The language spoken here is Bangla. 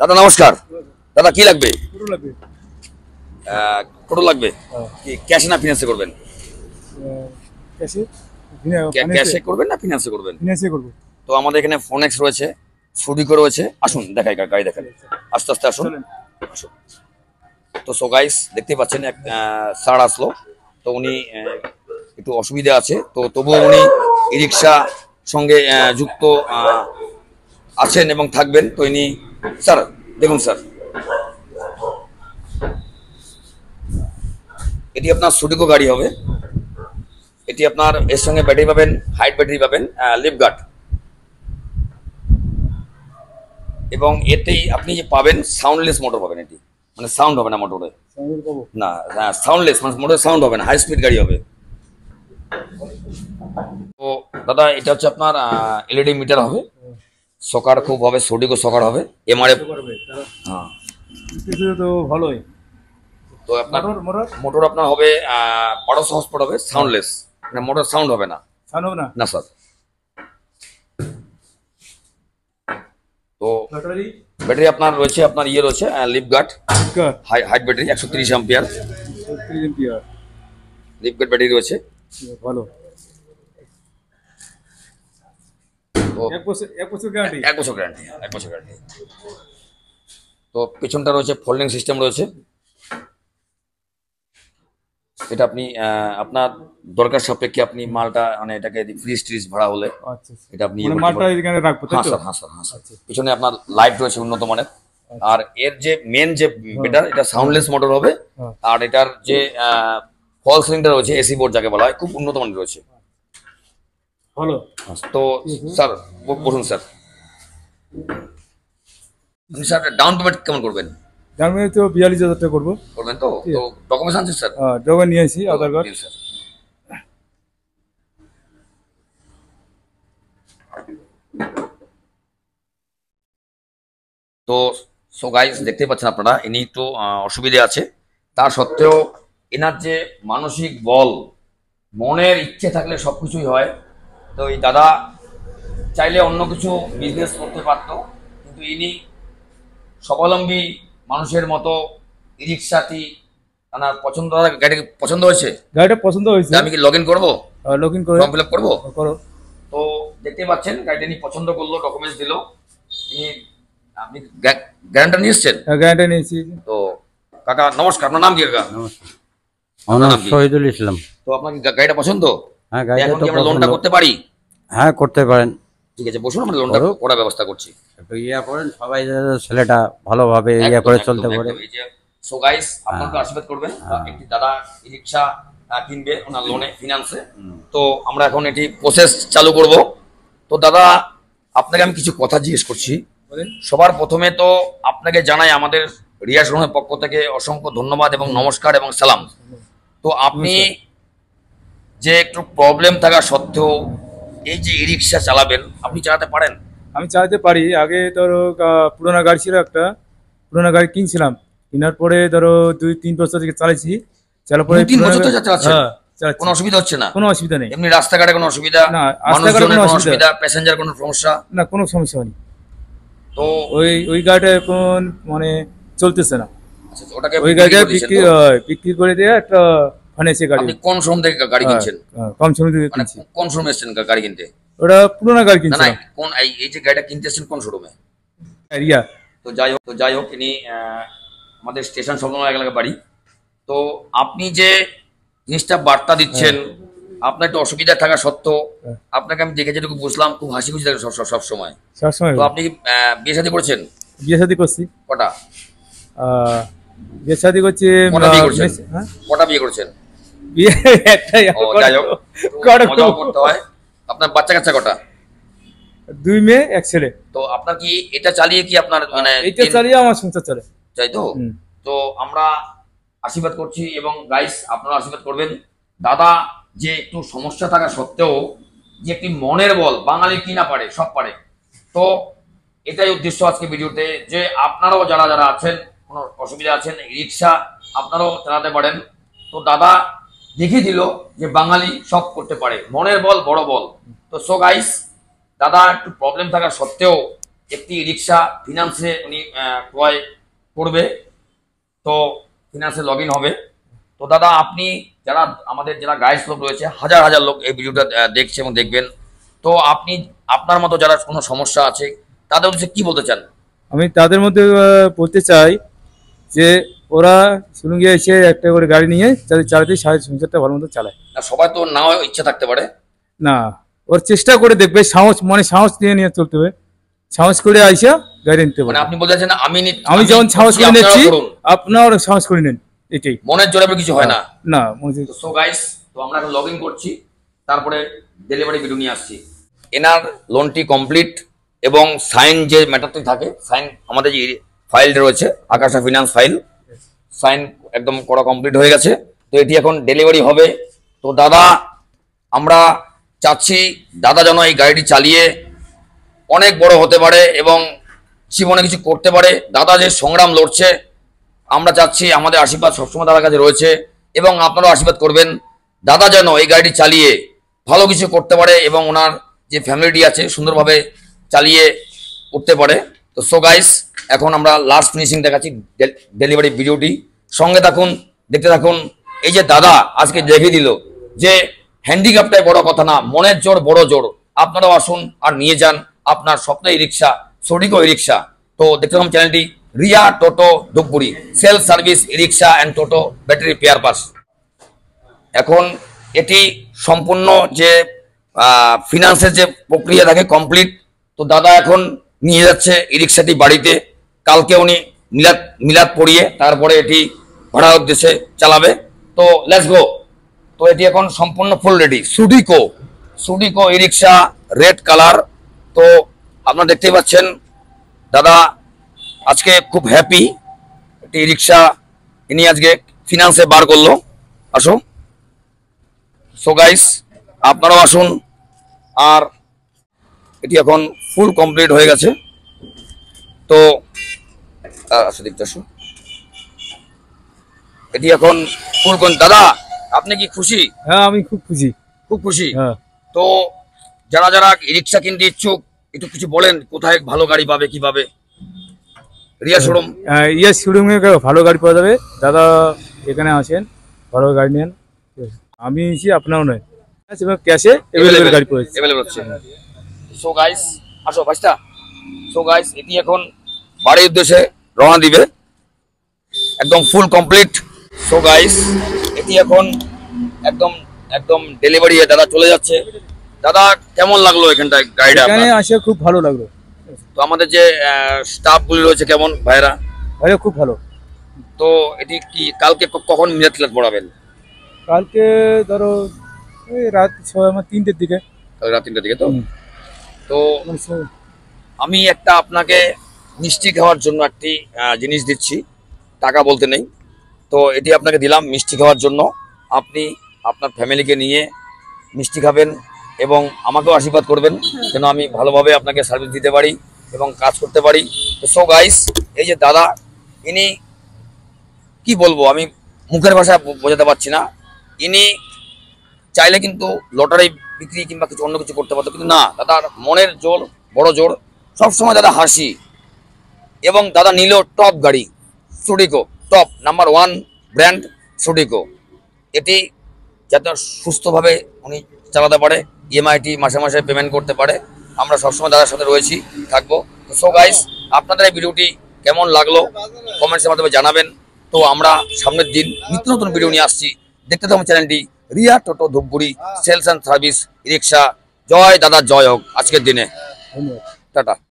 দাদা নমস্কার দাদা কি লাগবে কত লাগবে হ্যাঁ। কি ক্যাশে না ফিনান্সে করবেন ক্যাশে করবেন না ফিনান্সে করবেন ফিনান্সে করব তো আমাদের এখানে ফোনেক্স রয়েছে সুডিকো রয়েছে আসুন দেখাই গাড়ি দেখান আস্তে আস্তে আসুন আসুন তো সো গাইস দেখতে পাচ্ছেন এক স্যার আসলো তো উনি একটু অসুবিধা আছে তো তবুও উনি ই রিক্সা সঙ্গে যুক্ত আছেন এবং থাকবেন তো ইনি স্যার দেখুন স্যার এটি আপনার সুডিকো গাড়ি হবে এটি আপনার এর সঙ্গে ব্যাটারি পাবেন হাইট ব্যাটারি পাবেন লিপগার্ড এবং এতেই আপনি যে পাবেন সাউন্ডলেস মোটর পাবেন এটি মানে সাউন্ড হবে না মোটরে না সাউন্ডলেস মানে মোটর সাউন্ড হবে না হাই স্পিড গাড়ি হবে তো দাদা এটা হচ্ছে আপনার এলইডি মিটার e হবে সকার খুব হবে সোডিকও সকার হবে এমআরএফ হ্যাঁ ভালোই তো আপনার মোটর আপনার হবে বারোশো হসপট হবে সাউন্ডলেস মানে মোটর সাউন্ড হবে না হবে না না স্যার তো ব্যাটারি আপনার রয়েছে আপনার ইয়ে রয়েছে লিপগার্ড হাই হাইট ব্যাটারি একশো তিরিশ অ্যাম্পিয়ার লিপগার্ড ব্যাটারি রয়েছে ভালো তো পেছনটা রয়েছে ফোল্ডিং সিস্টেম রয়েছে এটা আপনি আপনার দরকার সাপেক্ষে আপনি মালটা মানে এটাকে ফ্রিজ ট্রিজ ভাড়া হলে আচ্ছা, আচ্ছা। এটা মানে হ্যাঁ হ্যাঁ হ্যাঁ আচ্ছা। পিছনে আপনার লাইট রয়েছে উন্নত মানের আর এর যে মেন যে বেটার এটা সাউন্ডলেস মোটর হবে আর এটার যে ফল সিলিন্ডার রয়েছে এসি বোর্ড যাকে বলা হয় খুব উন্নত মানের রয়েছে ভালো তো স্যার বলুন স্যার স্যার ডাউন পেমেন্ট কেমন করবেন ডাউন পেমেন্ট তো বিয়াল্লিশ হাজার টাকা করবো করবেন তো ডকুমেন্টস আনছেন স্যার হ্যাঁ ডকুমেন্ট নিয়ে আসি আধার কার্ড স্যার তো সো গাইজ দেখতে পাচ্ছেন আপনারা ইনি একটু অসুবিধে আছে তা সত্ত্বেও এনার যে মানসিক বল মনের ইচ্ছে থাকলে সব কিছুই হয় তো এই দাদা চাইলে অন্য কিছু বিজনেস করতে পারতো কিন্তু ইনি স্বাবলম্বী মানুষের মতো ই রিক্সাটি আমার পছন্দ গাড়ি পছন্দ হয়েছে গাড়িটা পছন্দ হয়েছে আমি কি লগ ইন করবো log in form fill up করবো হ্যাঁ, করো তো দেখতে পাচ্ছেন গাড়িটা নিয়ে পছন্দ করলো ডকুমেন্টস দিল আপনি গ্যারান্টার নিয়ে এসছেন হ্যাঁ, গ্যারান্টার নিয়েছি তো কাকা নমস্কার আপনার নাম কি কাকা নমস্কার আমার নাম শহীদুল ইসলাম তো আপনার কি গাড়িটা পছন্দ হ্যাঁ গাড়িটা এখন কি আমরা লোনটা করতে পারি হ্যাঁ করতে পারেন ঠিক আছে বসুন আমরা লোনটা করার ব্যবস্থা করছি একটু ইয়া করেন সবাই ছেলেটা ভালোভাবে ইয়া করে চলতে পারে সো গাইস আপনাদের আশীর্বাদ করবেন হ্যাঁ। একটি দাদা রিক্সা কিনবে ওনার লোনে ফিনান্সে তো আমরা এখন এটি প্রসেস চালু করব তো দাদা আপনাকে আমি কিছু কথা জিজ্ঞেস করছি সবার প্রথমে তো আপনাকে জানাই আমাদের রিয়াজ রহমের পক্ষ থেকে অসংখ্য ধন্যবাদ এবং নমস্কার এবং সালাম তো আপনি যে একটু প্রবলেম থাকা সত্ত্বেও এই যে ই রিক্সা চালাবেন আপনি চালাতে পারেন আমি চালাতে পারি আগে ধরো পুরোনো গাড়ি ছিল একটা পুরোনো গাড়ি কিনছিলাম কেনার পরে ধরো দুই তিন বছর থেকে চালাইছি চালার পরে তিন বছর তো হ্যাঁ, কোনো অসুবিধা হচ্ছে না কোনো অসুবিধা নেই এমনি রাস্তাঘাটে কোনো অসুবিধা না কোনো অসুবিধা প্যাসেঞ্জার কোনো সমস্যা না কোনো সমস্যা নেই তো ওই ওই গাড়িটা এখন মানে চলতেছে না আচ্ছা, ওই গাড়িটা বিক্রি বিক্রি করে দিয়ে একটা মানে সে গাড়ি আপনি থেকে গাড়ি হ্যাঁ, কিনছেন হ্যাঁ, মানে এসেছেন গাড়ি কিনতে ওটা পুরোনো গাড়ি কোন এই যে গাড়িটা তো যাই হোক যাই হোক ইনি আমাদের স্টেশন বাড়ি তো আপনি যে জিনিসটা বার্তা দিচ্ছেন হ্যাঁ। আপনার একটু অসুবিধা থাকা সত্ত্বেও আপনাকে আমি দেখে যেটুকু বুঝলাম খুব হাসি খুশি থাকে সব সময় তো আপনি বিয়ে শাদী করেছেন বিয়ে শাদী করছি কটা বিয়ে শাদী করছি কটা বিয়ে করেছেন ইয়ে, আপনার বাচ্চা কাচ্চা কটা দুই মেয়ে এক ছেলে তো আপনার কি এটা চালিয়ে কি আপনার হ্যাঁ, মানে এটা চালিয়ে আমার সংসার চলে তাই তো তো আমরা আশীর্বাদ করছি এবং গাইস আপনারা আশীর্বাদ করবেন দাদা যে একটু সমস্যা থাকা সত্ত্বেও যে একটি মনের বল বাঙালি কি না পারে সব পারে তো এটাই উদ্দেশ্য আজকে ভিডিওতে যে আপনারাও যারা যারা আছেন কোনো অসুবিধা আছেন রিক্সা আপনারাও চালাতে পারেন তো দাদা দেখিয়ে দিল যে বাঙালি সব করতে পারে মনের বল বড় বল তো সো গাইস দাদা একটু প্রবলেম থাকা সত্ত্বেও একটি রিক্সা ফিনান্সে উনি ক্রয় করবে তো ফিনান্সে লগ হবে তো দাদা আপনি যারা আমাদের যারা গাইস লোক রয়েছে হাজার হাজার লোক এই ভিডিওটা দেখছে এবং দেখবেন তো আপনি আপনার মতো যারা কোনো সমস্যা আছে তাদের মধ্যে কি বলতে চান আমি তাদের মধ্যে বলতে চাই যে ওরা সুলুঙ্গি এসে একটা করে গাড়ি নিয়ে তাদের চালাতে সাড়ে সংসারটা ভালো মতো চালায় সবাই তো নাও ইচ্ছা থাকতে পারে না ওর চেষ্টা করে দেখবে সাহস মানে সাহস নিয়ে নিয়ে চলতে হবে সাহস করে আইসা গাড়ি নিতে মানে পারে আপনি বলতেছেন আমি আমি যেমন সাহস করে নিচ্ছি আপনার সাহস করে নেন এটাই মনের জোরে কিছু হয় না না সো গাইস তো আমরা লগ ইন করছি তারপরে ডেলিভারি ভিডিও নিয়ে আসছি এনার লোনটি কমপ্লিট এবং সাইন যে ম্যাটারটি থাকে সাইন আমাদের যে ফাইল রয়েছে আকাশা ফিনান্স ফাইল সাইন একদম করা কমপ্লিট হয়ে গেছে তো এটি এখন ডেলিভারি হবে তো দাদা আমরা চাচ্ছি দাদা যেন এই গাড়িটি চালিয়ে অনেক বড় হতে পারে এবং জীবনে কিছু করতে পারে দাদা যে সংগ্রাম লড়ছে আমরা চাচ্ছি আমাদের আশীর্বাদ সবসময় দাদার কাছে রয়েছে এবং আপনারাও আশীর্বাদ করবেন দাদা যেন এই গাড়িটি চালিয়ে ভালো কিছু করতে পারে এবং ওনার যে ফ্যামিলিটি আছে সুন্দরভাবে চালিয়ে উঠতে পারে তো সো গাইস এখন আমরা লাস্ট ফিনিশিং দেখাচ্ছি ডেলিভারি ভিডিওটি সঙ্গে থাকুন দেখতে থাকুন এই যে দাদা আজকে দেখে দিল যে হ্যান্ডিক্যাপটাই বড় কথা না মনের জোর বড় জোর আপনারাও আসুন আর নিয়ে যান আপনার স্বপ্ন ই রিক্সা সঠিক ই রিক্সা তো দেখতে থাকুন চ্যানেলটি Riya Toto Dhupguri self service e rickshaw and toto battery পেয়ার পাস এখন এটি সম্পূর্ণ যে ফিনান্সের যে প্রক্রিয়া থাকে কমপ্লিট তো দাদা এখন নিয়ে যাচ্ছে ই রিক্সাটি বাড়িতে কালকে উনি মিলাদ মিলাদ পড়িয়ে তারপরে এটি ভাড়া উদ্দেশ্যে চালাবে তো লেটস গো তো এটি এখন সম্পূর্ণ ফুল রেডি সুডিকো সুডিকো ই রিক্সা রেড কালার তো আপনারা দেখতেই পাচ্ছেন দাদা আজকে খুব হ্যাপি এটি রিক্সা ইনি আজকে ফিনান্সে বার করলো আসুন সো গাইস আপনারাও আসুন আর এটি এখন ফুল কমপ্লিট হয়ে গেছে তো আসুন এটি এখন ফুল দাদা আপনি কি খুশি হ্যাঁ আমি খুব খুশি খুব খুশি হ্যাঁ। তো যারা যারা রিক্সা কিনতে ইচ্ছুক একটু কিছু বলেন কোথায় ভালো গাড়ি পাবে পাবে রিয়া হ্যাঁ। শোরুম হ্যাঁ, রিয়া শোরুমে ভালো গাড়ি পাওয়া যাবে দাদা এখানে আছেন ভালো গাড়ি নেন আমি আপনারও নয় ক্যাশে অ্যাভেলেবেল গাড়ি পাওয়া যাচ্ছে সো গাইস আসো বাসটা সো গাইস এটি এখন বাড়ির উদ্দেশ্যে রওনা দিবে একদম ফুল কমপ্লিট সো গাইস এটি এখন একদম একদম ডেলিভারি দাদা চলে যাচ্ছে দাদা কেমন লাগলো এখানটা গাড়িটা আসে খুব ভালো লাগলো তো আমাদের যে স্টাফগুলি রয়েছে কেমন ভাইরা ভাইরা খুব ভালো তো এটি কি কালকে কখন মিরাতলাত পড়াবেন কালকে ধরো এই রাত ছয় আমার তিনটের দিকে রাত তিনটের দিকে তো তো আমি একটা আপনাকে মিষ্টি খাওয়ার জন্য একটি জিনিস দিচ্ছি টাকা বলতে নেই তো এটি আপনাকে দিলাম মিষ্টি খাওয়ার জন্য আপনি আপনার ফ্যামিলিকে নিয়ে মিষ্টি খাবেন এবং আমাকেও আশীর্বাদ করবেন যেন আমি ভালোভাবে আপনাকে সার্ভিস দিতে পারি এবং কাজ করতে পারি তো সো গাইস এই যে দাদা ইনি কি বলবো আমি মুখের ভাষা বোঝাতে পারছি না ইনি চাইলে কিন্তু লটারি বিক্রি কিংবা কিছু অন্য কিছু করতে পারতো কিন্তু না দাদার মনের জোর বড় জোর সবসময় দাদা হাসি এবং দাদা নিল টপ গাড়ি সুডিকো টপ নাম্বার ওয়ান ব্র্যান্ড সুডিকো এটি যাতে সুস্থভাবে উনি চালাতে পারে ইএমআইটি e মাসে মাসে পেমেন্ট করতে পারে আমরা সবসময় দাদার সাথে রয়েছি থাকবো তো সো গাইস আপনাদের এই ভিডিওটি কেমন লাগলো কমেন্টসের মাধ্যমে জানাবেন তো আমরা সামনের দিন নিত্য নতুন ভিডিও নিয়ে আসছি দেখতে থাকুন চ্যানেলটি Riya Toto Dhupguri sales and service rickshaw জয় দাদা জয় হোক আজকের দিনে টাটা